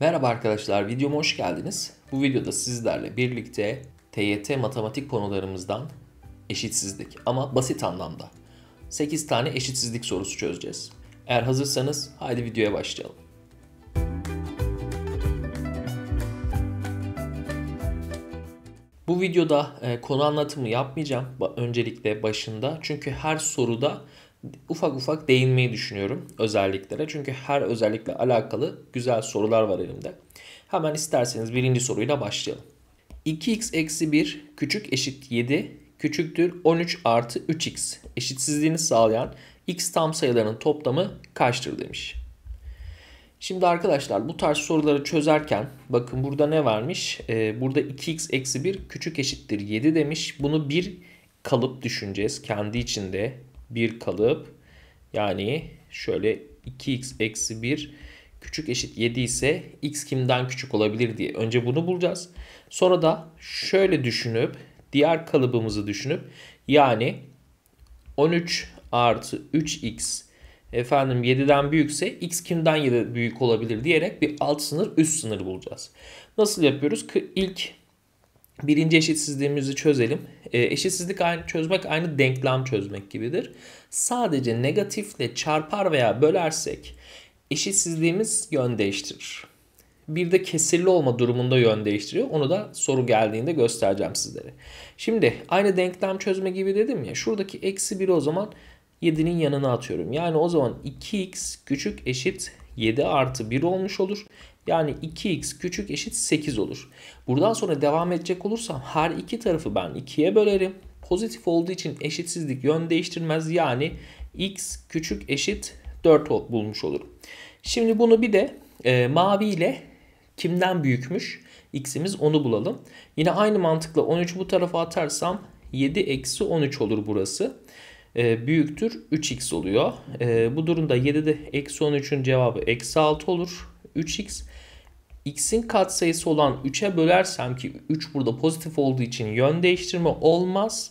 Merhaba arkadaşlar, videoma hoş geldiniz. Bu videoda sizlerle birlikte TYT matematik konularımızdan eşitsizlik ama basit anlamda 8 tane eşitsizlik sorusu çözeceğiz. Eğer hazırsanız haydi videoya başlayalım. Bu videoda e, konu anlatımı yapmayacağım öncelikle başında çünkü her soruda ufak ufak değinmeyi düşünüyorum özelliklere. Çünkü her özellikle alakalı güzel sorular var elimde. Hemen isterseniz birinci soruyla başlayalım. 2x eksi 1 küçük eşit 7 küçüktür 13 artı 3x eşitsizliğini sağlayan x tam sayılarının toplamı kaçtır demiş. Şimdi arkadaşlar bu tarz soruları çözerken bakın burada ne vermiş? Ee, burada 2x eksi 1 küçük eşittir 7 demiş. Bunu bir kalıp düşüneceğiz. Kendi içinde bir kalıp yani şöyle 2x eksi 1 küçük eşit 7 ise x kimden küçük olabilir diye önce bunu bulacağız. Sonra da şöyle düşünüp diğer kalıbımızı düşünüp yani 13 artı 3x efendim 7'den büyükse x kimden 7 büyük olabilir diyerek bir alt sınır üst sınır bulacağız. Nasıl yapıyoruz? İlk birinci eşitsizliğimizi çözelim. E, eşitsizlik aynı, çözmek aynı denklem çözmek gibidir. Sadece negatifle çarpar veya bölersek eşitsizliğimiz yön değiştirir. Bir de kesirli olma durumunda yön değiştiriyor. Onu da soru geldiğinde göstereceğim sizlere. Şimdi aynı denklem çözme gibi dedim ya. Şuradaki eksi 1'i o zaman 7'nin yanına atıyorum. Yani o zaman 2x küçük eşit 7 artı 1 olmuş olur. Yani 2x küçük eşit 8 olur. Buradan sonra devam edecek olursam her iki tarafı ben 2'ye bölerim. Pozitif olduğu için eşitsizlik yön değiştirmez. Yani x küçük eşit 4 bulmuş olurum. Şimdi bunu bir de e, mavi ile kimden büyükmüş? X'imiz onu bulalım. Yine aynı mantıkla 13 bu tarafa atarsam 7 eksi 13 olur burası. E, büyüktür 3x oluyor. E, bu durumda 7'de eksi 13'ün cevabı eksi 6 olur. 3x x'in katsayısı olan 3'e bölersem ki 3 burada pozitif olduğu için yön değiştirme olmaz.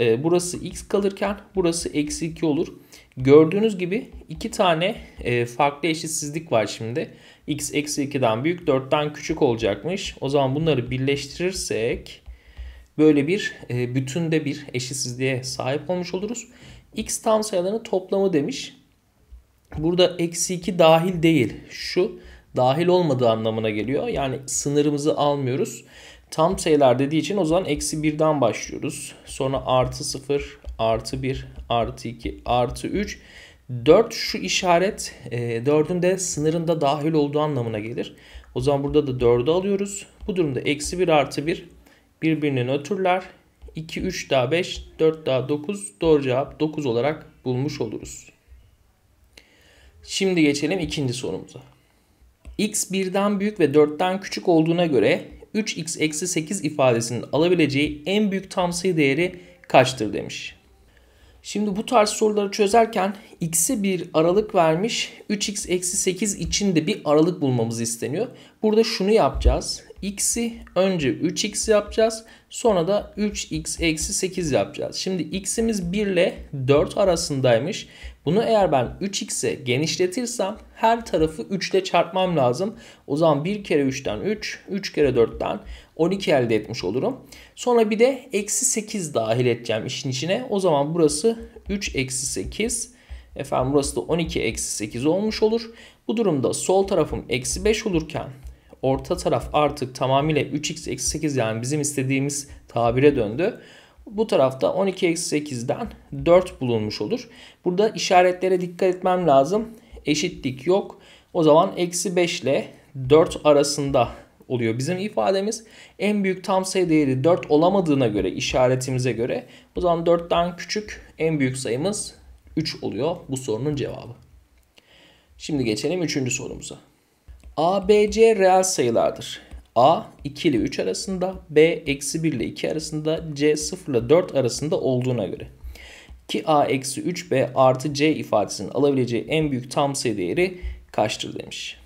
E, burası x kalırken burası eksi 2 olur. Gördüğünüz gibi iki tane e, farklı eşitsizlik var şimdi. x eksi 2'den büyük 4'ten küçük olacakmış. O zaman bunları birleştirirsek böyle bir e, bütünde bir eşitsizliğe sahip olmuş oluruz. x tam sayılarının toplamı demiş. Burada eksi 2 dahil değil. Şu dahil olmadığı anlamına geliyor. Yani sınırımızı almıyoruz. Tam sayılar dediği için o zaman eksi 1'den başlıyoruz. Sonra artı 0, artı 1, artı 2, artı 3. 4 şu işaret 4'ün e, de sınırında dahil olduğu anlamına gelir. O zaman burada da 4'ü alıyoruz. Bu durumda eksi 1 artı 1 birbirinin ötürler. 2, 3 daha 5, 4 daha 9 doğru cevap 9 olarak bulmuş oluruz. Şimdi geçelim ikinci sorumuza x 1'den büyük ve 4'ten küçük olduğuna göre 3x eksi 8 ifadesinin alabileceği en büyük tam sayı değeri kaçtır demiş. Şimdi bu tarz soruları çözerken x'e bir aralık vermiş 3x eksi 8 için de bir aralık bulmamız isteniyor. Burada şunu yapacağız. x'i önce 3x yapacağız sonra da 3x eksi 8 yapacağız. Şimdi x'imiz 1 ile 4 arasındaymış. Bunu eğer ben 3x'e genişletirsem her tarafı 3 ile çarpmam lazım. O zaman 1 kere 3'ten 3, 3 kere 4'ten 12 elde etmiş olurum. Sonra bir de eksi 8 dahil edeceğim işin içine. O zaman burası 3 eksi 8. Efendim burası da 12 eksi 8 olmuş olur. Bu durumda sol tarafım eksi 5 olurken orta taraf artık tamamıyla 3x eksi 8 yani bizim istediğimiz tabire döndü. Bu tarafta 12-8'den 4 bulunmuş olur. Burada işaretlere dikkat etmem lazım. Eşitlik yok. O zaman eksi 5 ile 4 arasında oluyor bizim ifademiz. En büyük tam sayı değeri 4 olamadığına göre işaretimize göre o zaman 4'ten küçük en büyük sayımız 3 oluyor bu sorunun cevabı. Şimdi geçelim 3. sorumuza. ABC reel sayılardır. A 2 ile 3 arasında, B eksi 1 ile 2 arasında, C 0 ile 4 arasında olduğuna göre. 2A eksi 3B artı C ifadesinin alabileceği en büyük tam sayı değeri kaçtır demiş.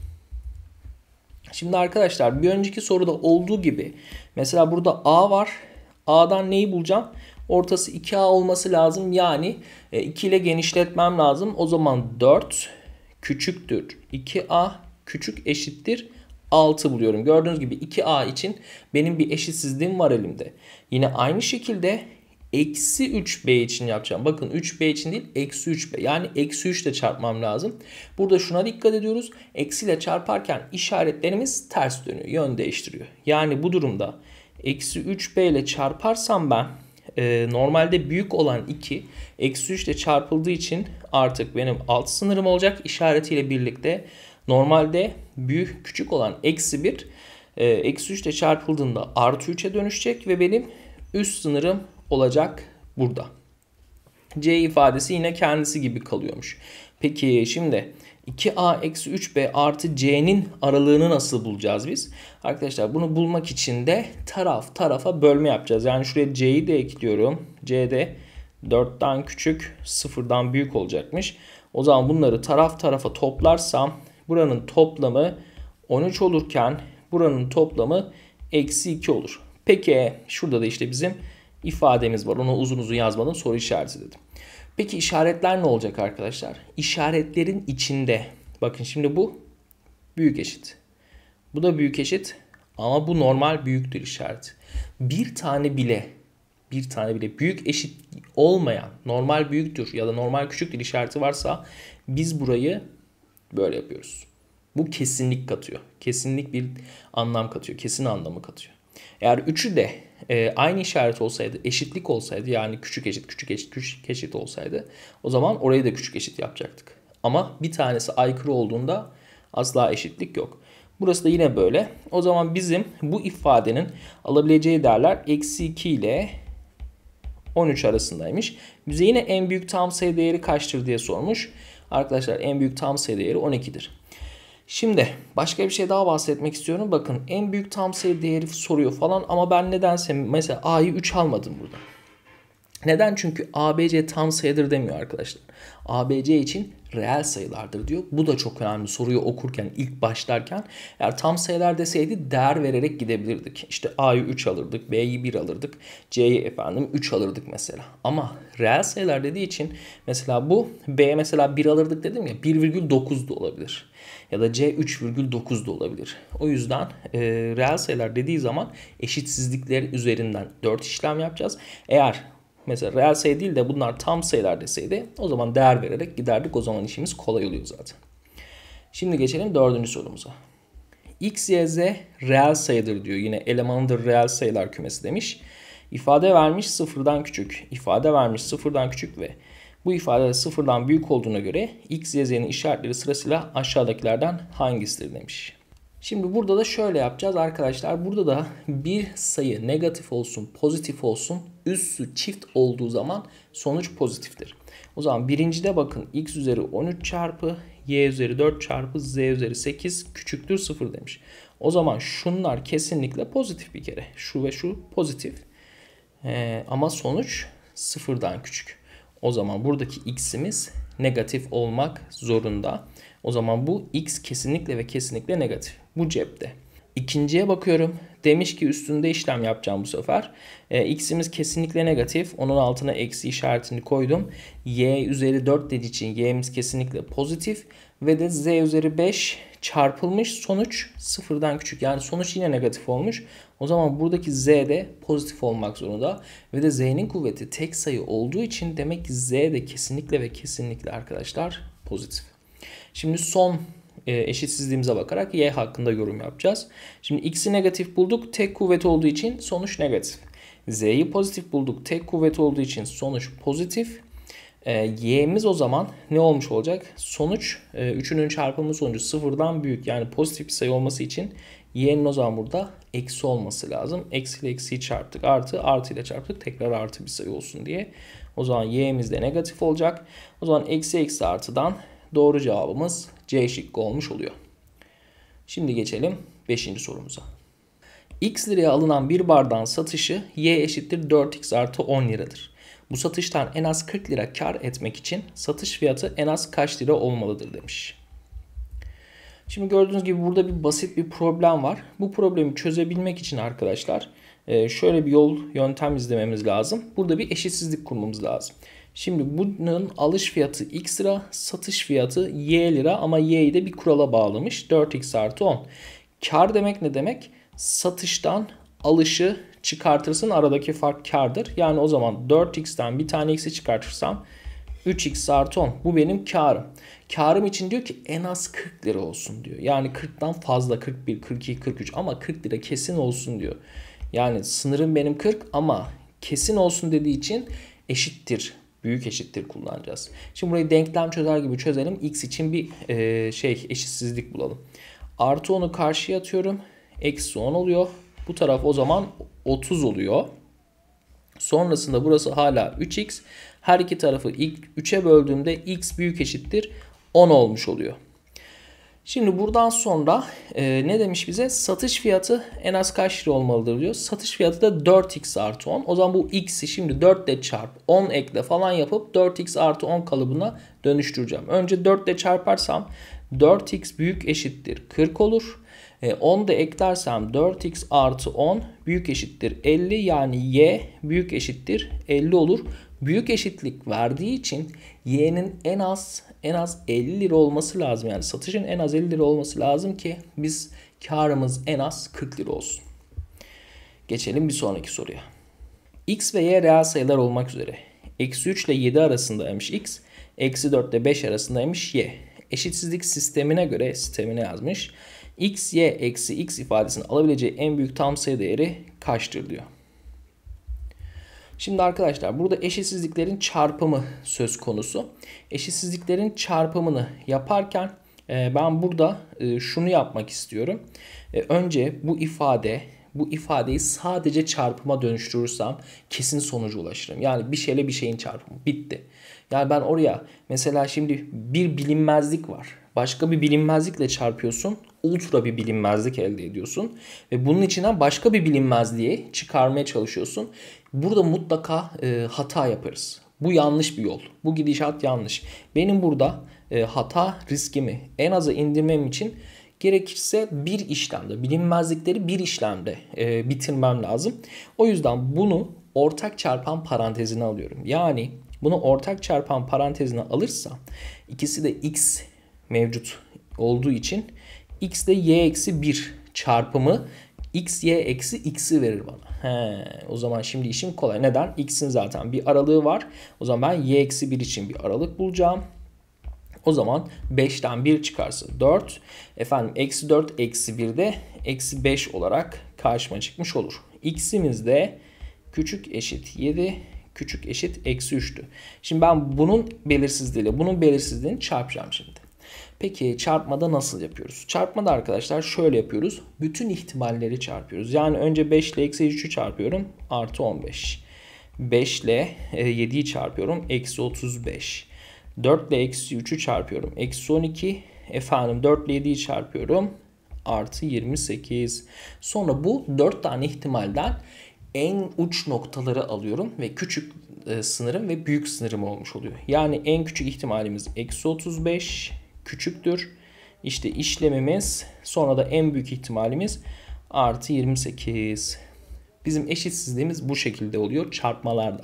Şimdi arkadaşlar bir önceki soruda olduğu gibi mesela burada A var. A'dan neyi bulacağım? Ortası 2A olması lazım. Yani 2 e, ile genişletmem lazım. O zaman 4 küçüktür. 2A küçük eşittir 6 buluyorum. Gördüğünüz gibi 2A için benim bir eşitsizliğim var elimde. Yine aynı şekilde eksi 3B için yapacağım. Bakın 3B için değil eksi 3B. Yani eksi 3 ile çarpmam lazım. Burada şuna dikkat ediyoruz. Eksi ile çarparken işaretlerimiz ters dönüyor. Yön değiştiriyor. Yani bu durumda eksi 3B ile çarparsam ben e, normalde büyük olan 2 eksi 3 ile çarpıldığı için artık benim alt sınırım olacak. işaretiyle birlikte birlikte Normalde büyük küçük olan eksi 1 e, eksi 3 ile çarpıldığında artı 3'e dönüşecek ve benim üst sınırım olacak burada. C ifadesi yine kendisi gibi kalıyormuş. Peki şimdi 2a eksi 3b artı c'nin aralığını nasıl bulacağız biz? Arkadaşlar bunu bulmak için de taraf tarafa bölme yapacağız. Yani şuraya c'yi de ekliyorum. c'de 4'ten küçük 0'dan büyük olacakmış. O zaman bunları taraf tarafa toplarsam Buranın toplamı 13 olurken buranın toplamı eksi 2 olur. Peki şurada da işte bizim ifademiz var. Onu uzun uzun yazmadım soru işareti dedim. Peki işaretler ne olacak arkadaşlar? İşaretlerin içinde. Bakın şimdi bu büyük eşit. Bu da büyük eşit ama bu normal büyüktür işareti. Bir tane bile bir tane bile büyük eşit olmayan normal büyüktür ya da normal küçüktür işareti varsa biz burayı Böyle yapıyoruz. Bu kesinlik katıyor. Kesinlik bir anlam katıyor. Kesin anlamı katıyor. Eğer üçü de e, aynı işaret olsaydı, eşitlik olsaydı yani küçük eşit, küçük eşit, küçük eşit olsaydı o zaman orayı da küçük eşit yapacaktık. Ama bir tanesi aykırı olduğunda asla eşitlik yok. Burası da yine böyle. O zaman bizim bu ifadenin alabileceği değerler eksi 2 ile 13 arasındaymış. Bize yine en büyük tam sayı değeri kaçtır diye sormuş. Arkadaşlar en büyük tam sayı değeri 12'dir. Şimdi başka bir şey daha bahsetmek istiyorum. Bakın en büyük tam sayı değeri soruyor falan ama ben nedense mesela A'yı 3 almadım burada. Neden? Çünkü ABC tam sayıdır demiyor arkadaşlar. ABC için reel sayılardır diyor. Bu da çok önemli soruyu okurken ilk başlarken eğer tam sayılar deseydi değer vererek gidebilirdik. İşte A'yı 3 alırdık, B'yi 1 alırdık, C'yi efendim 3 alırdık mesela. Ama reel sayılar dediği için mesela bu B'ye mesela 1 alırdık dedim ya 1,9 da olabilir. Ya da C 3,9 da olabilir. O yüzden e, reel sayılar dediği zaman eşitsizlikler üzerinden 4 işlem yapacağız. Eğer mesela reel sayı değil de bunlar tam sayılar deseydi o zaman değer vererek giderdik. O zaman işimiz kolay oluyor zaten. Şimdi geçelim dördüncü sorumuza. X, Y, Z reel sayıdır diyor. Yine elemanıdır reel sayılar kümesi demiş. İfade vermiş sıfırdan küçük. İfade vermiş sıfırdan küçük ve bu ifade sıfırdan büyük olduğuna göre X, Y, Z'nin işaretleri sırasıyla aşağıdakilerden hangisidir demiş. Şimdi burada da şöyle yapacağız arkadaşlar. Burada da bir sayı negatif olsun, pozitif olsun, üssü çift olduğu zaman sonuç pozitiftir. O zaman birincide bakın x üzeri 13 çarpı y üzeri 4 çarpı z üzeri 8 küçüktür 0 demiş. O zaman şunlar kesinlikle pozitif bir kere. Şu ve şu pozitif. Ee, ama sonuç sıfırdan küçük. O zaman buradaki x'imiz negatif olmak zorunda. O zaman bu x kesinlikle ve kesinlikle negatif. Bu cepte. İkinciye bakıyorum. Demiş ki üstünde işlem yapacağım bu sefer. E, x'imiz kesinlikle negatif. Onun altına eksi işaretini koydum. y üzeri 4 dediği için y'miz kesinlikle pozitif. Ve de z üzeri 5 çarpılmış sonuç sıfırdan küçük. Yani sonuç yine negatif olmuş. O zaman buradaki z de pozitif olmak zorunda. Ve de z'nin kuvveti tek sayı olduğu için demek ki z de kesinlikle ve kesinlikle arkadaşlar pozitif. Şimdi son e, eşitsizliğimize bakarak y hakkında yorum yapacağız. Şimdi x'i negatif bulduk. Tek kuvvet olduğu için sonuç negatif. Z'yi pozitif bulduk. Tek kuvvet olduğu için sonuç pozitif. E, y'miz o zaman ne olmuş olacak? Sonuç 3'ünün e, çarpımı sonucu sıfırdan büyük yani pozitif bir sayı olması için y'nin o zaman burada eksi olması lazım. Eksi ile eksiyi çarptık artı artı ile çarptık tekrar artı bir sayı olsun diye. O zaman y'miz de negatif olacak. O zaman eksi eksi artıdan Doğru cevabımız C şıkkı olmuş oluyor. Şimdi geçelim 5. sorumuza. X liraya alınan bir bardağın satışı Y eşittir 4X artı 10 liradır. Bu satıştan en az 40 lira kar etmek için satış fiyatı en az kaç lira olmalıdır demiş. Şimdi gördüğünüz gibi burada bir basit bir problem var. Bu problemi çözebilmek için arkadaşlar ee, şöyle bir yol yöntem izlememiz lazım. Burada bir eşitsizlik kurmamız lazım. Şimdi bunun alış fiyatı x lira, satış fiyatı y lira ama y'yi de bir kurala bağlamış. 4x artı 10. Kar demek ne demek? Satıştan alışı çıkartırsın aradaki fark kardır. Yani o zaman 4x'ten bir tane x'i çıkartırsam 3x artı 10 bu benim karım. Karım için diyor ki en az 40 lira olsun diyor. Yani 40'tan fazla 41, 42, 43 ama 40 lira kesin olsun diyor. Yani sınırım benim 40 ama kesin olsun dediği için eşittir büyük eşittir kullanacağız. Şimdi burayı denklem çözer gibi çözelim. X için bir e, şey eşitsizlik bulalım. Artı 10'u karşıya atıyorum. Eksi 10 oluyor. Bu taraf o zaman 30 oluyor. Sonrasında burası hala 3x. Her iki tarafı 3'e böldüğümde x büyük eşittir 10 olmuş oluyor. Şimdi buradan sonra e, ne demiş bize? Satış fiyatı en az kaç lira olmalıdır diyor. Satış fiyatı da 4x artı 10. O zaman bu x'i şimdi 4 ile çarp 10 ekle falan yapıp 4x artı 10 kalıbına dönüştüreceğim. Önce 4 ile çarparsam 4x büyük eşittir 40 olur. E, 10 da eklersem 4x artı 10 büyük eşittir 50 yani y büyük eşittir 50 olur. Büyük eşitlik verdiği için y'nin en az en az 50 lira olması lazım. Yani satışın en az 50 lira olması lazım ki biz karımız en az 40 lira olsun. Geçelim bir sonraki soruya. X ve Y reel sayılar olmak üzere. Eksi 3 ile 7 arasındaymış X. Eksi 4 ile 5 arasındaymış Y. Eşitsizlik sistemine göre sistemine yazmış. X, Y, eksi X ifadesini alabileceği en büyük tam sayı değeri kaçtır diyor. Şimdi arkadaşlar burada eşitsizliklerin çarpımı söz konusu. Eşitsizliklerin çarpımını yaparken e, ben burada e, şunu yapmak istiyorum. E, önce bu ifade bu ifadeyi sadece çarpıma dönüştürürsem kesin sonuca ulaşırım. Yani bir şeyle bir şeyin çarpımı bitti. Yani ben oraya mesela şimdi bir bilinmezlik var. Başka bir bilinmezlikle çarpıyorsun ultra bir bilinmezlik elde ediyorsun. Ve bunun içinden başka bir bilinmezliği çıkarmaya çalışıyorsun. Burada mutlaka e, hata yaparız. Bu yanlış bir yol. Bu gidişat yanlış. Benim burada e, hata riskimi en aza indirmem için gerekirse bir işlemde, bilinmezlikleri bir işlemde e, bitirmem lazım. O yüzden bunu ortak çarpan parantezine alıyorum. Yani bunu ortak çarpan parantezine alırsa ikisi de x mevcut olduğu için x de y eksi 1 çarpımı x, y eksi x'i verir bana. He, o zaman şimdi işim kolay. Neden? X'in zaten bir aralığı var. O zaman ben y eksi 1 için bir aralık bulacağım. O zaman 5'ten 1 çıkarsa 4. Efendim eksi 4 eksi 1 de eksi 5 olarak karşıma çıkmış olur. X'imiz de küçük eşit 7 küçük eşit eksi 3'tü. Şimdi ben bunun belirsizliğiyle bunun belirsizliğini çarpacağım şimdi. Peki çarpmada nasıl yapıyoruz? Çarpmada arkadaşlar şöyle yapıyoruz. Bütün ihtimalleri çarpıyoruz. Yani önce 5 ile eksi 3'ü çarpıyorum. Artı 15. 5 ile 7'yi çarpıyorum. Eksi 35. 4 ile eksi 3'ü çarpıyorum. Eksi 12. Efendim 4 ile 7'yi çarpıyorum. Artı 28. Sonra bu 4 tane ihtimalden en uç noktaları alıyorum ve küçük e, sınırım ve büyük sınırım olmuş oluyor. Yani en küçük ihtimalimiz eksi 35, küçüktür. İşte işlemimiz sonra da en büyük ihtimalimiz artı 28. Bizim eşitsizliğimiz bu şekilde oluyor çarpmalarda.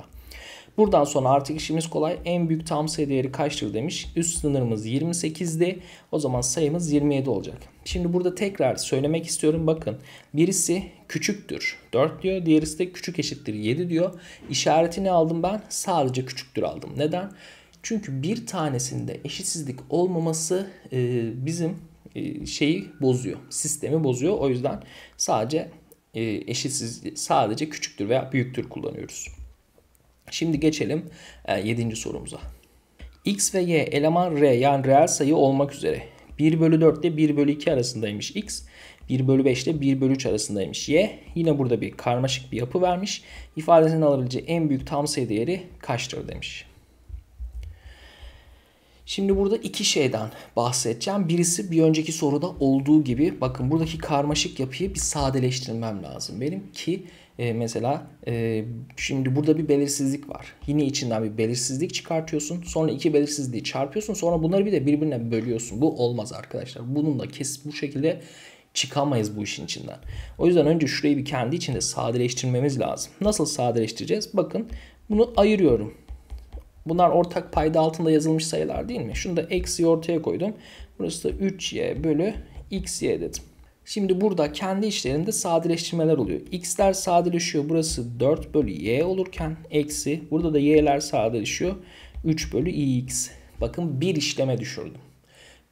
Buradan sonra artık işimiz kolay. En büyük tam sayı değeri kaçtır demiş. Üst sınırımız 28'di. O zaman sayımız 27 olacak. Şimdi burada tekrar söylemek istiyorum. Bakın birisi küçüktür 4 diyor. Diğerisi de küçük eşittir 7 diyor. İşaretini aldım ben. Sadece küçüktür aldım. Neden? Çünkü bir tanesinde eşitsizlik olmaması e, bizim e, şeyi bozuyor. Sistemi bozuyor. O yüzden sadece e, eşitsiz sadece küçüktür veya büyüktür kullanıyoruz. Şimdi geçelim e, sorumuza. X ve Y eleman R yani reel sayı olmak üzere 1 bölü 4 ile 1 bölü 2 arasındaymış X. 1 bölü 5 ile 1 bölü 3 arasındaymış Y. Yine burada bir karmaşık bir yapı vermiş. İfadesini alabileceği en büyük tam sayı değeri kaçtır demiş. Şimdi burada iki şeyden bahsedeceğim. Birisi bir önceki soruda olduğu gibi bakın buradaki karmaşık yapıyı bir sadeleştirmem lazım benim ki e, mesela e, şimdi burada bir belirsizlik var. Yine içinden bir belirsizlik çıkartıyorsun. Sonra iki belirsizliği çarpıyorsun. Sonra bunları bir de birbirine bölüyorsun. Bu olmaz arkadaşlar. Bununla kes bu şekilde çıkamayız bu işin içinden. O yüzden önce şurayı bir kendi içinde sadeleştirmemiz lazım. Nasıl sadeleştireceğiz? Bakın bunu ayırıyorum Bunlar ortak payda altında yazılmış sayılar değil mi? Şunu da eksi ortaya koydum. Burası da 3y bölü xy dedim. Şimdi burada kendi işlerinde sadeleştirmeler oluyor. X'ler sadeleşiyor. Burası 4 bölü y olurken eksi. Burada da y'ler sadeleşiyor. 3 bölü x. Bakın bir işleme düşürdüm.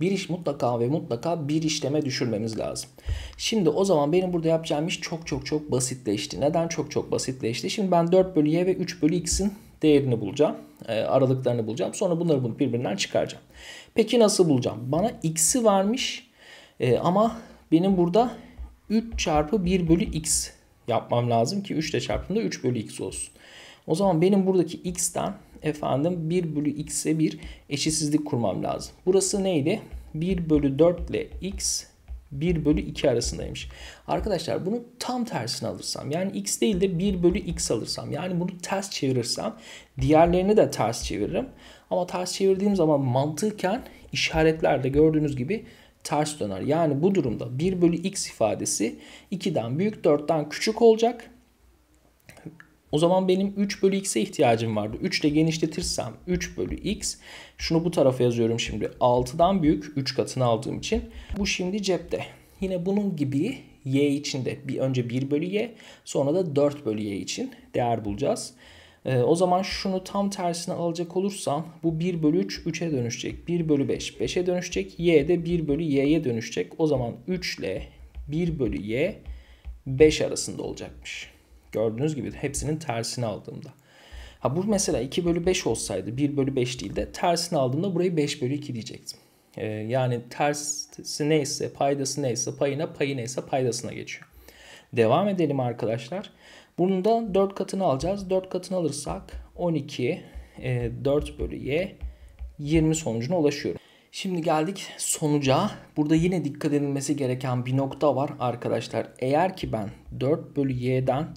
Bir iş mutlaka ve mutlaka bir işleme düşürmemiz lazım. Şimdi o zaman benim burada yapacağım iş çok çok çok basitleşti. Neden çok çok basitleşti? Şimdi ben 4 bölü y ve 3 bölü x'in değerini bulacağım. E, aralıklarını bulacağım. Sonra bunları bunu birbirinden çıkaracağım. Peki nasıl bulacağım? Bana x'i vermiş e, ama benim burada 3 çarpı 1 bölü x yapmam lazım ki 3 ile çarptığımda 3 bölü x olsun. O zaman benim buradaki x'ten efendim 1 bölü x'e bir eşitsizlik kurmam lazım. Burası neydi? 1 bölü 4 ile x 1 bölü 2 arasındaymış. Arkadaşlar bunu tam tersini alırsam yani x değil de 1 bölü x alırsam yani bunu ters çevirirsem diğerlerini de ters çeviririm. Ama ters çevirdiğim zaman mantıken işaretlerde gördüğünüz gibi ters döner. Yani bu durumda 1 bölü x ifadesi 2'den büyük 4'ten küçük olacak. O zaman benim 3 bölü x'e ihtiyacım vardı. 3 ile genişletirsem 3 bölü x. Şunu bu tarafa yazıyorum şimdi. 6'dan büyük 3 katını aldığım için. Bu şimdi cepte. Yine bunun gibi y için de bir önce 1 bölü y sonra da 4 bölü y için değer bulacağız. E, o zaman şunu tam tersine alacak olursam bu 1 bölü 3 3'e dönüşecek. 1 bölü 5 5'e dönüşecek. Y de 1 bölü y'ye dönüşecek. O zaman 3 ile 1 bölü y 5 arasında olacakmış. Gördüğünüz gibi hepsinin tersini aldığımda. Ha bu mesela 2 bölü 5 olsaydı 1 bölü 5 değil de tersini aldığımda burayı 5 bölü 2 diyecektim. Ee, yani tersi neyse paydası neyse payına payı neyse paydasına geçiyor. Devam edelim arkadaşlar. Bunun da 4 katını alacağız. 4 katını alırsak 12 e, 4 bölü y 20 sonucuna ulaşıyorum. Şimdi geldik sonuca. Burada yine dikkat edilmesi gereken bir nokta var arkadaşlar. Eğer ki ben 4 bölü y'den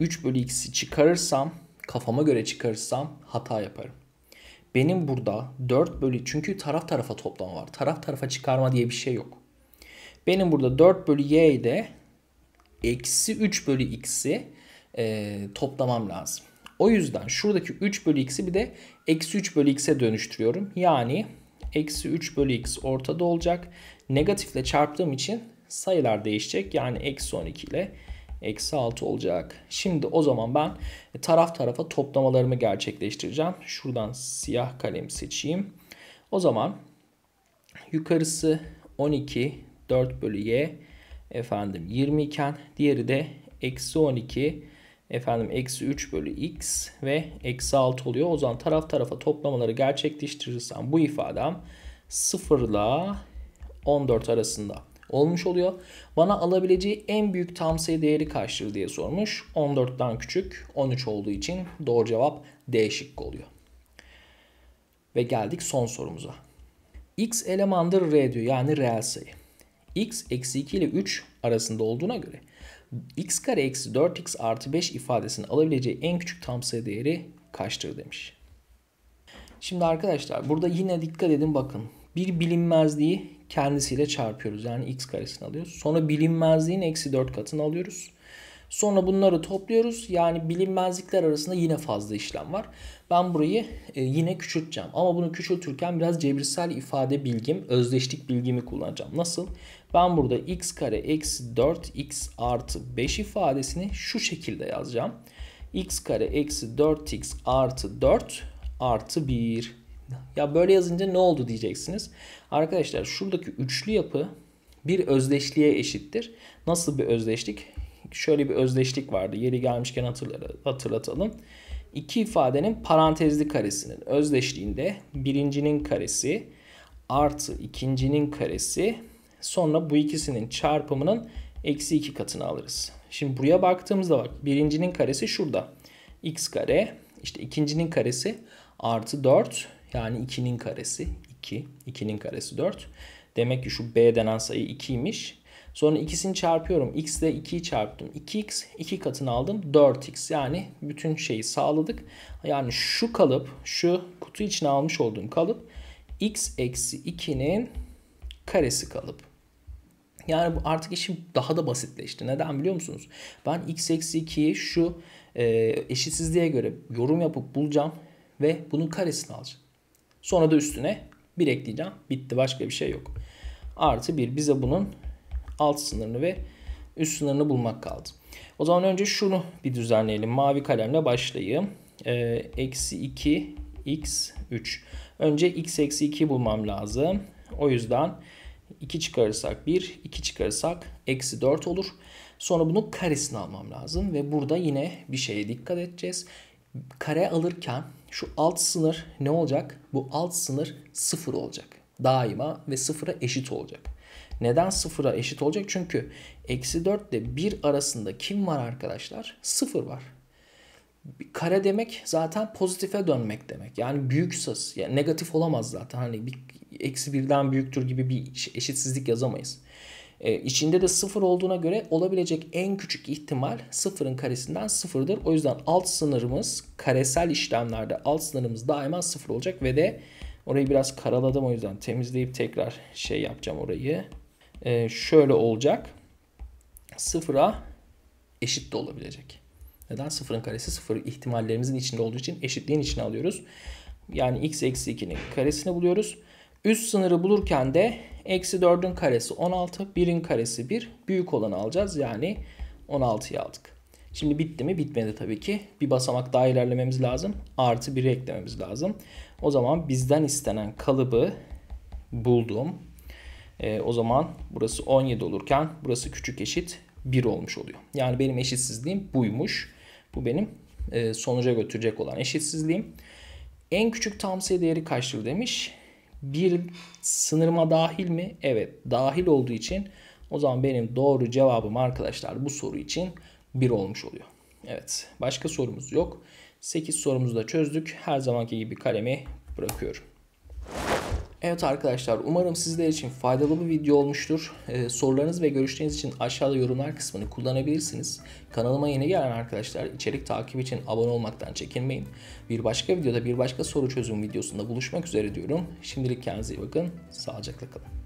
3 bölü x'i çıkarırsam kafama göre çıkarırsam hata yaparım. Benim burada 4 bölü çünkü taraf tarafa toplama var. Taraf tarafa çıkarma diye bir şey yok. Benim burada 4 bölü y'de eksi 3 bölü x'i e, toplamam lazım. O yüzden şuradaki 3 bölü x'i bir de eksi 3 bölü x'e dönüştürüyorum. Yani eksi 3 bölü x ortada olacak. Negatifle çarptığım için sayılar değişecek. Yani eksi 12 ile Eksi 6 olacak. Şimdi o zaman ben e, taraf tarafa toplamalarımı gerçekleştireceğim. Şuradan siyah kalem seçeyim. O zaman yukarısı 12 4 bölü y efendim 20 iken diğeri de eksi 12 efendim eksi 3 bölü x ve eksi 6 oluyor. O zaman taraf tarafa toplamaları gerçekleştirirsem bu ifadem 0 ile 14 arasında olmuş oluyor. Bana alabileceği en büyük tam sayı değeri kaçtır diye sormuş. 14'ten küçük 13 olduğu için doğru cevap D şıkkı oluyor. Ve geldik son sorumuza. X elemandır R diyor yani reel sayı. X eksi 2 ile 3 arasında olduğuna göre x kare eksi 4x artı 5 ifadesinin alabileceği en küçük tam sayı değeri kaçtır demiş. Şimdi arkadaşlar burada yine dikkat edin bakın bir bilinmezliği kendisiyle çarpıyoruz. Yani x karesini alıyoruz. Sonra bilinmezliğin eksi 4 katını alıyoruz. Sonra bunları topluyoruz. Yani bilinmezlikler arasında yine fazla işlem var. Ben burayı e, yine küçülteceğim. Ama bunu küçültürken biraz cebirsel ifade bilgim, özdeşlik bilgimi kullanacağım. Nasıl? Ben burada x kare eksi 4 x artı 5 ifadesini şu şekilde yazacağım. x kare eksi 4x artı 4 artı 1. Ya böyle yazınca ne oldu diyeceksiniz. Arkadaşlar şuradaki üçlü yapı bir özdeşliğe eşittir. Nasıl bir özdeşlik? Şöyle bir özdeşlik vardı. Yeri gelmişken hatırlatalım. İki ifadenin parantezli karesinin özdeşliğinde birincinin karesi artı ikincinin karesi sonra bu ikisinin çarpımının eksi iki katını alırız. Şimdi buraya baktığımızda bak birincinin karesi şurada. x kare işte ikincinin karesi artı 4 yani 2'nin karesi 2. 2'nin karesi 4. Demek ki şu b denen sayı 2'ymiş. Sonra ikisini çarpıyorum. X ile 2'yi çarptım. 2x 2 katını aldım. 4x yani bütün şeyi sağladık. Yani şu kalıp şu kutu içine almış olduğum kalıp x eksi 2'nin karesi kalıp. Yani bu artık işim daha da basitleşti. Neden biliyor musunuz? Ben x eksi 2'yi şu e, eşitsizliğe göre yorum yapıp bulacağım ve bunun karesini alacağım. Sonra da üstüne 1 ekleyeceğim. Bitti başka bir şey yok. Artı 1 bize bunun alt sınırını ve üst sınırını bulmak kaldı. O zaman önce şunu bir düzenleyelim. Mavi kalemle başlayayım. Ee, eksi 2 x 3. Önce x eksi 2 bulmam lazım. O yüzden 2 çıkarırsak 1, 2 çıkarırsak eksi 4 olur. Sonra bunu karesini almam lazım ve burada yine bir şeye dikkat edeceğiz. Kare alırken şu alt sınır ne olacak? Bu alt sınır sıfır olacak. Daima ve sıfıra eşit olacak. Neden sıfıra eşit olacak? Çünkü eksi 4 ile 1 arasında kim var arkadaşlar? Sıfır var. Kare demek zaten pozitife dönmek demek. Yani büyük sız. Yani negatif olamaz zaten. Hani bir, eksi birden büyüktür gibi bir eşitsizlik yazamayız. E, içinde de 0 olduğuna göre olabilecek en küçük ihtimal 0'ın karesinden 0'dır. O yüzden alt sınırımız karesel işlemlerde alt sınırımız daima 0 olacak ve de orayı biraz karaladım o yüzden temizleyip tekrar şey yapacağım orayı. E, şöyle olacak. 0'a eşit de olabilecek. Neden? 0'ın karesi 0 ihtimallerimizin içinde olduğu için eşitliğin içine alıyoruz. Yani x eksi 2'nin karesini buluyoruz. Üst sınırı bulurken de eksi 4'ün karesi 16, 1'in karesi 1. Büyük olanı alacağız yani 16'yı aldık. Şimdi bitti mi? Bitmedi tabii ki. Bir basamak daha ilerlememiz lazım. Artı 1'i eklememiz lazım. O zaman bizden istenen kalıbı buldum. E, o zaman burası 17 olurken burası küçük eşit 1 olmuş oluyor. Yani benim eşitsizliğim buymuş. Bu benim e, sonuca götürecek olan eşitsizliğim. En küçük tam sayı değeri kaçtır demiş. Bir sınırıma dahil mi? Evet dahil olduğu için o zaman benim doğru cevabım arkadaşlar bu soru için 1 olmuş oluyor. Evet başka sorumuz yok. 8 sorumuzu da çözdük. Her zamanki gibi kalemi bırakıyorum. Evet arkadaşlar umarım sizler için faydalı bir video olmuştur. Ee, sorularınız ve görüşleriniz için aşağıda yorumlar kısmını kullanabilirsiniz. Kanalıma yeni gelen arkadaşlar içerik takip için abone olmaktan çekinmeyin. Bir başka videoda bir başka soru çözüm videosunda buluşmak üzere diyorum. Şimdilik kendinize iyi bakın. Sağlıcakla kalın.